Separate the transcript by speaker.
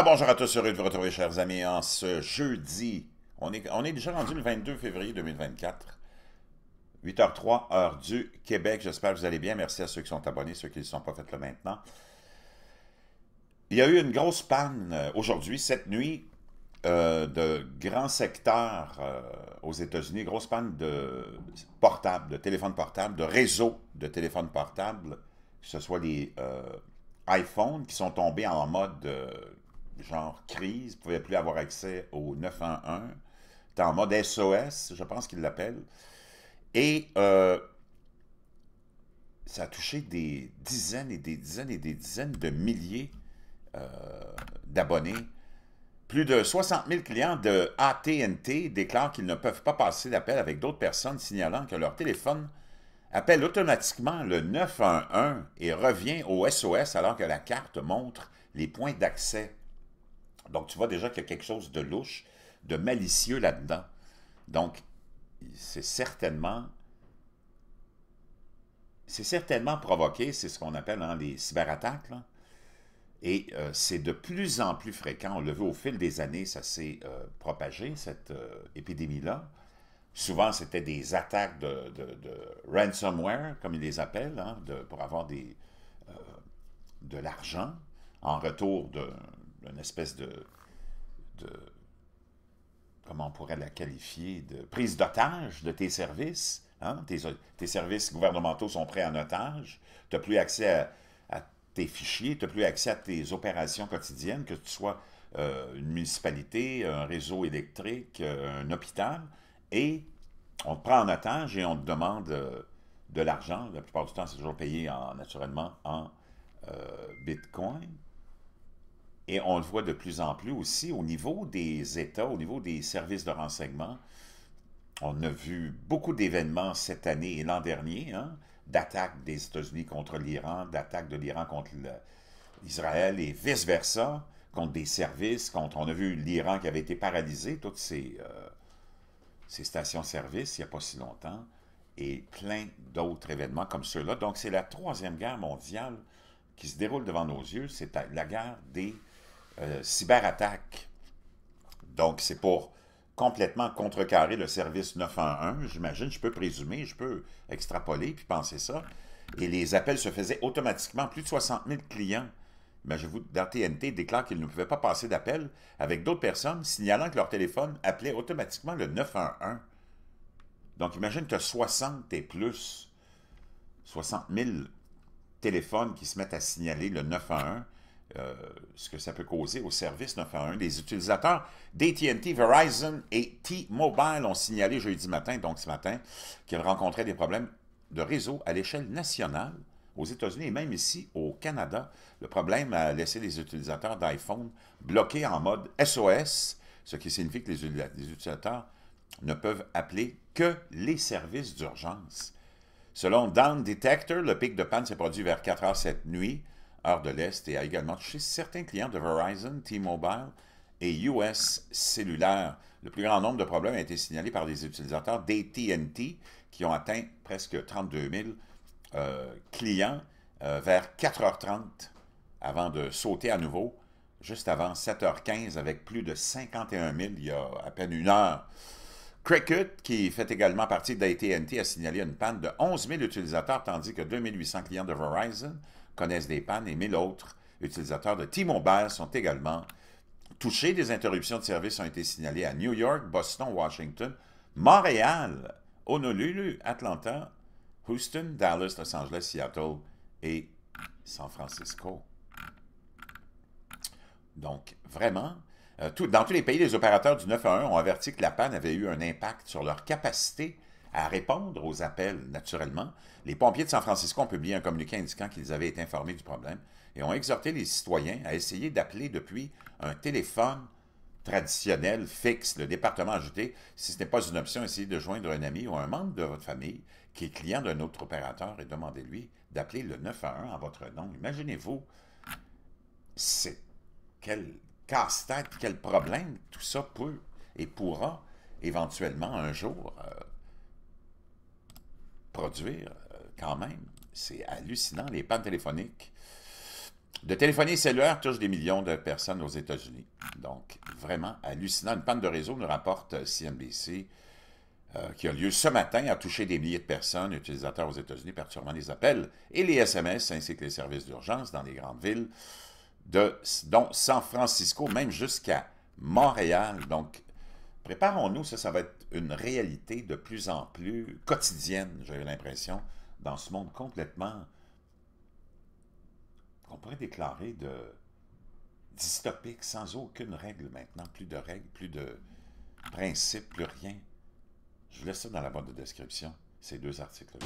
Speaker 1: Ah, bonjour à tous, heureux de vous retrouver, chers amis, en ce jeudi. On est, on est déjà rendu le 22 février 2024, 8h03, heure du Québec. J'espère que vous allez bien. Merci à ceux qui sont abonnés, ceux qui ne sont pas faits là maintenant. Il y a eu une grosse panne euh, aujourd'hui, cette nuit, euh, de grands secteurs euh, aux États-Unis. Grosse panne de portables, de téléphones portables, de réseaux de téléphones portables, que ce soit les iPhones qui sont tombés en mode genre crise, ne pouvait plus avoir accès au 911. t'es en mode SOS, je pense qu'ils l'appellent. Et euh, ça a touché des dizaines et des dizaines et des dizaines de milliers euh, d'abonnés. Plus de 60 000 clients de ATT déclarent qu'ils ne peuvent pas passer d'appel avec d'autres personnes signalant que leur téléphone appelle automatiquement le 911 et revient au SOS alors que la carte montre les points d'accès donc, tu vois déjà qu'il y a quelque chose de louche, de malicieux là-dedans. Donc, c'est certainement... C'est certainement provoqué, c'est ce qu'on appelle hein, les cyberattaques. Et euh, c'est de plus en plus fréquent. On le voit au fil des années, ça s'est euh, propagé, cette euh, épidémie-là. Souvent, c'était des attaques de, ransomware, comme ils les appellent, hein, pour avoir des, de l'argent en retour de une espèce de, comment on pourrait la qualifier, de prise d'otage de tes services. Hein? Tes, services gouvernementaux sont prêts en otage. Tu n'as plus accès à, tes fichiers, tu n'as plus accès à tes opérations quotidiennes, que tu sois euh, une municipalité, un réseau électrique, euh, un hôpital, et on te prend en otage et on te demande euh, de l'argent. La plupart du temps, c'est toujours payé naturellement en Bitcoin. Et on le voit de plus en plus aussi au niveau des États, au niveau des services de renseignement. On a vu beaucoup d'événements cette année et l'an dernier, hein, d'attaques des États-Unis contre l'Iran, d'attaques de l'Iran contre l'Israël et vice-versa, contre des services, contre, on a vu l'Iran qui avait été paralysé, toutes ces, euh, ces stations services il n'y a pas si longtemps, et plein d'autres événements comme ceux-là. Donc c'est la troisième guerre mondiale qui se déroule devant nos yeux, c'est la guerre des euh, cyberattaque. Donc, c'est pour complètement contrecarrer le service 911, j'imagine, je peux présumer, je peux extrapoler puis penser ça. Et les appels se faisaient automatiquement. Plus de 60 000 clients, je vous d'ATNT déclare déclarent qu'ils ne pouvaient pas passer d'appel avec d'autres personnes, signalant que leur téléphone appelait automatiquement le 911. Donc, imagine que 60 et plus, 60 000 téléphones qui se mettent à signaler le 911. Euh, ce que ça peut causer au service 911. Les utilisateurs d'AT&T, Verizon et T-Mobile ont signalé jeudi matin, donc ce matin, qu'ils rencontraient des problèmes de réseau à l'échelle nationale aux États-Unis et même ici au Canada. Le problème a laissé les utilisateurs d'iPhone bloqués en mode SOS, ce qui signifie que les, utilisateurs ne peuvent appeler que les services d'urgence. Selon Down Detector, le pic de panne s'est produit vers 4 heures cette nuit. Heure de l'Est et a également touché certains clients de Verizon, T-Mobile et US Cellulaire. Le plus grand nombre de problèmes a été signalé par des utilisateurs d'ATT qui ont atteint presque 32 000 euh, clients euh, vers 4h30 avant de sauter à nouveau, juste avant 7h15 avec plus de 51 000 il y a à peine une heure. Cricket, qui fait également partie d'ATT, a signalé une panne de 11 000 utilisateurs, tandis que 2800 clients de Verizon connaissent des pannes et mille autres utilisateurs de T-Mobile sont également touchés. Des interruptions de service ont été signalées à New York, Boston, Washington, Montréal, Honolulu, Atlanta, Houston, Dallas, Los Angeles, Seattle et San Francisco. Donc, vraiment, euh, dans tous les pays, les opérateurs du 911 ont averti que la panne avait eu un impact sur leur capacité à répondre aux appels naturellement. Les pompiers de San Francisco ont publié un communiqué indiquant qu'ils avaient été informés du problème et ont exhorté les citoyens à essayer d'appeler depuis un téléphone traditionnel fixe. Le département a ajouté, si ce n'est pas une option, essayez de joindre un ami ou un membre de votre famille qui est client d'un autre opérateur et demandez-lui d'appeler le 911 en votre nom. Imaginez-vous, c'est quel casse-tête, quel problème tout ça peut et pourra éventuellement un jour euh, produire euh, quand même. C'est hallucinant, les pannes téléphoniques. De téléphonie cellulaire touche des millions de personnes aux États-Unis. Donc, vraiment hallucinant. Une panne de réseau nous rapporte CNBC, euh, euh, qui a lieu ce matin, a touché des milliers de personnes, utilisateurs aux États-Unis, perturbant les appels et les SMS, ainsi que les services d'urgence dans les grandes villes, dont San Francisco, même jusqu'à Montréal. Donc, Préparons-nous, ça, ça va être une réalité de plus en plus quotidienne, j'avais l'impression, dans ce monde complètement qu'on pourrait déclarer de dystopique, sans aucune règle maintenant, plus de règles, plus de principes, plus rien. Je vous laisse ça dans la boîte de description, ces deux articles-là.